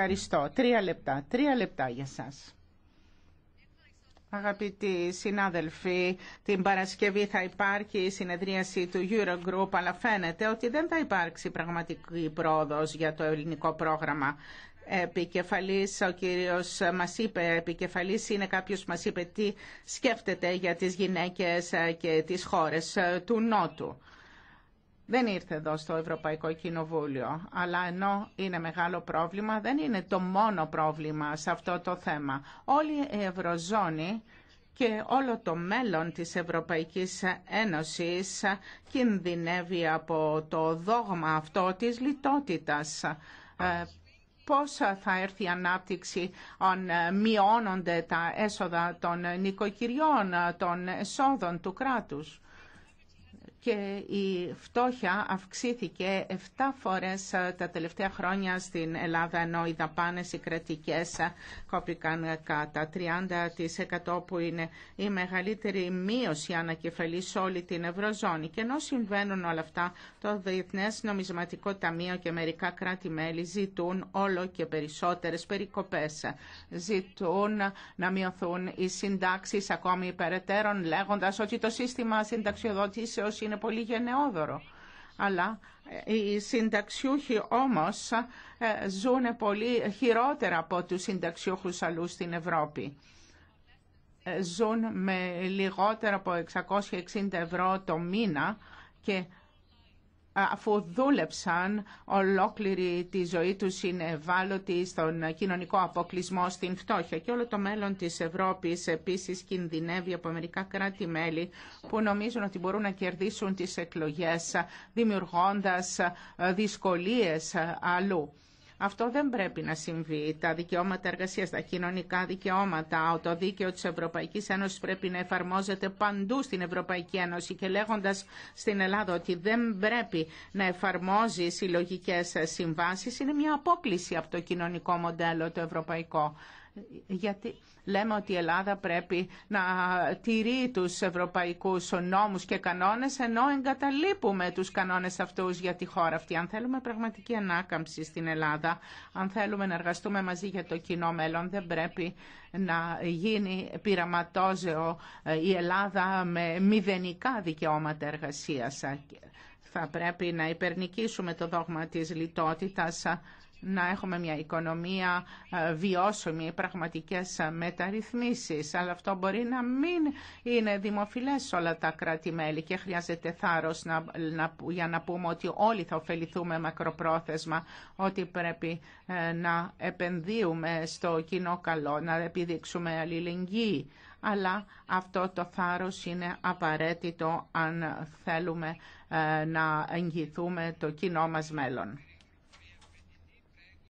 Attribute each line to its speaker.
Speaker 1: Ευχαριστώ. Τρία λεπτά. Τρία λεπτά για σας. Αγαπητοί συνάδελφοι, την Παρασκευή θα υπάρχει η συνεδρίαση του Eurogroup, αλλά φαίνεται ότι δεν θα υπάρξει πραγματική πρόοδος για το ελληνικό πρόγραμμα. Επικεφαλής, ο κύριος μας είπε, επικεφαλής είναι κάποιος που μας είπε τι σκέφτεται για τις γυναίκες και τις χώρες του Νότου δεν ήρθε εδώ στο Ευρωπαϊκό Κοινοβούλιο, αλλά ενώ είναι μεγάλο πρόβλημα, δεν είναι το μόνο πρόβλημα σε αυτό το θέμα. Όλη η Ευρωζώνη και όλο το μέλλον της Ευρωπαϊκής Ένωσης κινδυνεύει από το δόγμα αυτό της λιτότητας. Ε, πώς θα έρθει η ανάπτυξη αν μειώνονται τα έσοδα των νοικοκυριών, των εσόδων του κράτους και η φτώχεια αυξήθηκε 7 φορές ε, τα τελευταία χρόνια στην Ελλάδα ενώ οι δαπάνες οι κρατικές ε, κόπηκαν κατά 30% που είναι η μεγαλύτερη μείωση ανακεφαλής σε όλη την Ευρωζώνη. Και ενώ συμβαίνουν όλα αυτά, το Διεθνές Νομισματικό Ταμείο και μερικά κράτη-μέλη ζητούν όλο και περισσότερες περικοπές. Ζητούν να μειωθούν οι συντάξεις ακόμη υπεραιτέρων λέγοντας ότι το σύστημα συνταξιοδότησεως είναι πολύ γενναιόδωρο. Αλλά οι συνταξιούχοι όμως ε, ζουν πολύ χειρότερα από τους συνταξιούχους αλλού στην Ευρώπη. Ε, ζουν με λιγότερα από 660 ευρώ το μήνα και ε, αφού δούλεψαν ολόκληρη τη ζωή τους είναι ευάλωτοι στον κοινωνικό αποκλεισμό, στην φτώχεια και όλο το μέλλον της Ευρώπης επίσης κινδυνεύει από μερικά κράτη-μέλη που νομίζουν ότι μπορούν να κερδίσουν τις εκλογές δημιουργώντας ε, δυσκολίες ε, αλλού. Αυτό δεν πρέπει να συμβεί. Τα δικαιώματα εργασίας, τα κοινωνικά δικαιώματα, το δίκαιο της Ευρωπαϊκής Ένωσης πρέπει να εφαρμόζεται παντού στην Ευρωπαϊκή Ένωση και λέγοντας στην Ελλάδα ότι δεν πρέπει να εφαρμόζει συλλογικές συμβάσεις είναι μια απόκληση από το κοινωνικό μοντέλο το ευρωπαϊκό γιατί λέμε ότι η Ελλάδα πρέπει να τηρεί τους ευρωπαϊκούς νόμους και κανόνες ενώ εγκαταλείπουμε τους κανόνες αυτούς για τη χώρα αυτή. Αν θέλουμε πραγματική ανάκαμψη στην Ελλάδα, αν θέλουμε να εργαστούμε μαζί για το κοινό μέλλον, δεν πρέπει να γίνει πειραματόζεο ε, η Ελλάδα με μηδενικά δικαιώματα εργασίας. Θα πρέπει να υπερνικήσουμε το δόγμα της λιτότητας να έχουμε μια οικονομία ε, βιώσιμη, πραγματικές ε, μεταρρυθμίσεις, αλλά αυτό μπορεί να μην είναι δημοφιλές όλα τα κράτη-μέλη και χρειάζεται θάρρος να, για να πούμε ότι όλοι θα ωφεληθούμε μακροπρόθεσμα, ότι πρέπει ε, να επενδύουμε στο κοινό καλό, να επιδείξουμε αλληλεγγύη, αλλά αυτό το θάρρος είναι απαραίτητο αν θέλουμε να εγγυηθούμε το κοινό μας μέλλον.